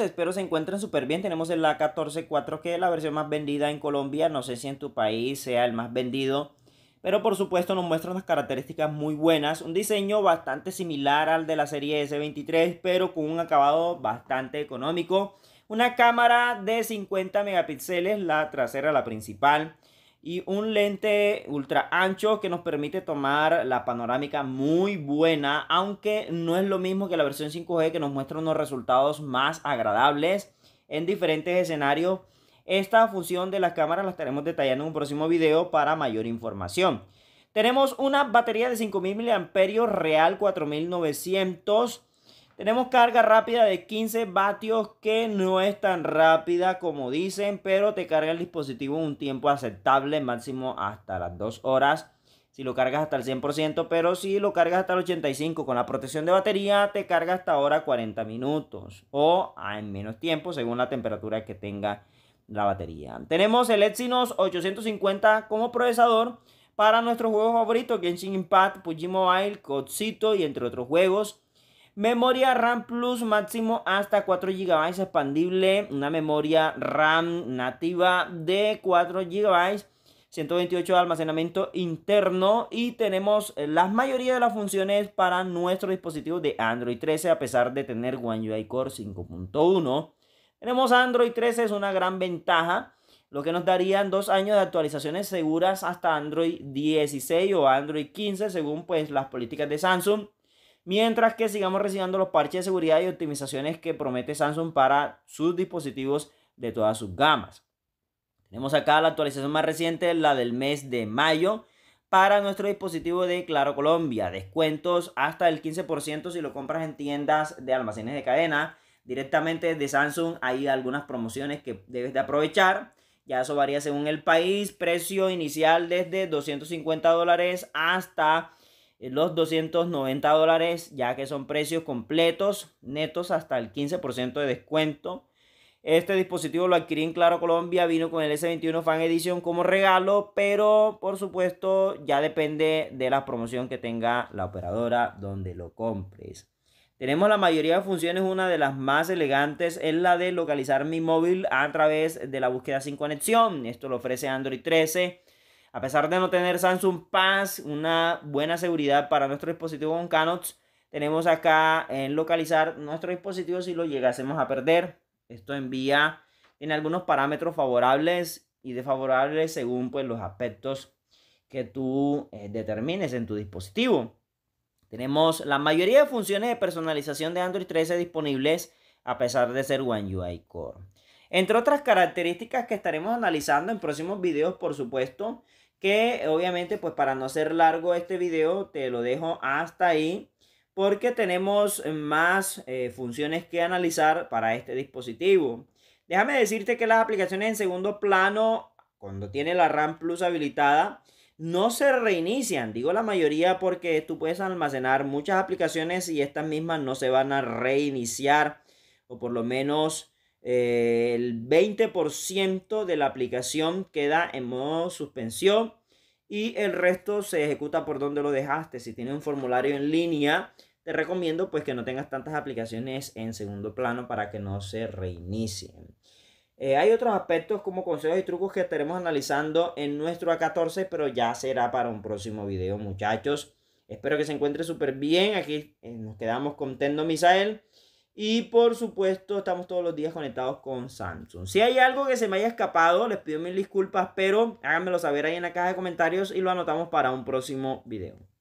espero se encuentren súper bien. Tenemos el A144 que es la versión más vendida en Colombia. No sé si en tu país sea el más vendido. Pero por supuesto nos muestra unas características muy buenas. Un diseño bastante similar al de la serie S23, pero con un acabado bastante económico. Una cámara de 50 megapíxeles, la trasera, la principal y un lente ultra ancho que nos permite tomar la panorámica muy buena, aunque no es lo mismo que la versión 5G que nos muestra unos resultados más agradables en diferentes escenarios. Esta función de las cámaras la estaremos detallando en un próximo video para mayor información. Tenemos una batería de 5000 mAh real 4900 tenemos carga rápida de 15 vatios que no es tan rápida como dicen, pero te carga el dispositivo un tiempo aceptable, máximo hasta las 2 horas. Si lo cargas hasta el 100%, pero si lo cargas hasta el 85% con la protección de batería, te carga hasta ahora 40 minutos o ah, en menos tiempo según la temperatura que tenga la batería. Tenemos el Exynos 850 como procesador para nuestros juegos favoritos, Genshin Impact, PUBG Mobile, Codcito y entre otros juegos. Memoria RAM Plus máximo hasta 4 GB expandible. Una memoria RAM nativa de 4 GB. 128 de almacenamiento interno y tenemos eh, la mayoría de las funciones para nuestro dispositivo de Android 13 a pesar de tener One UI Core 5.1. Tenemos Android 13, es una gran ventaja, lo que nos darían dos años de actualizaciones seguras hasta Android 16 o Android 15 según pues las políticas de Samsung mientras que sigamos recibiendo los parches de seguridad y optimizaciones que promete Samsung para sus dispositivos de todas sus gamas. Tenemos acá la actualización más reciente, la del mes de mayo, para nuestro dispositivo de Claro Colombia. Descuentos hasta el 15% si lo compras en tiendas de almacenes de cadena. Directamente de Samsung hay algunas promociones que debes de aprovechar. Ya eso varía según el país. Precio inicial desde 250 dólares hasta eh, los 290 dólares, ya que son precios completos, netos hasta el 15% de descuento. Este dispositivo lo adquirí en Claro Colombia, vino con el S21 Fan Edition como regalo, pero por supuesto ya depende de la promoción que tenga la operadora donde lo compres. Tenemos la mayoría de funciones, una de las más elegantes es la de localizar mi móvil a través de la búsqueda sin conexión. Esto lo ofrece Android 13 a pesar de no tener Samsung Pass, una buena seguridad para nuestro dispositivo con Canots, tenemos acá en localizar nuestro dispositivo si lo llegásemos a perder. Esto envía en algunos parámetros favorables y desfavorables según pues, los aspectos que tú eh, determines en tu dispositivo. Tenemos la mayoría de funciones de personalización de Android 13 disponibles a pesar de ser One UI Core. Entre otras características que estaremos analizando en próximos videos, por supuesto, que obviamente pues para no ser largo este video te lo dejo hasta ahí porque tenemos más eh, funciones que analizar para este dispositivo. Déjame decirte que las aplicaciones en segundo plano, cuando tiene la RAM Plus habilitada, no se reinician. Digo la mayoría porque tú puedes almacenar muchas aplicaciones y estas mismas no se van a reiniciar o por lo menos eh, el 20% de la aplicación queda en modo suspensión y el resto se ejecuta por donde lo dejaste. Si tienes un formulario en línea, te recomiendo pues que no tengas tantas aplicaciones en segundo plano para que no se reinicien. Eh, hay otros aspectos como consejos y trucos que estaremos analizando en nuestro A14, pero ya será para un próximo video, muchachos. Espero que se encuentre súper bien. Aquí eh, nos quedamos con Misael. Y por supuesto, estamos todos los días conectados con Samsung. Si hay algo que se me haya escapado, les pido mil disculpas, pero háganmelo saber ahí en la caja de comentarios y lo anotamos para un próximo video.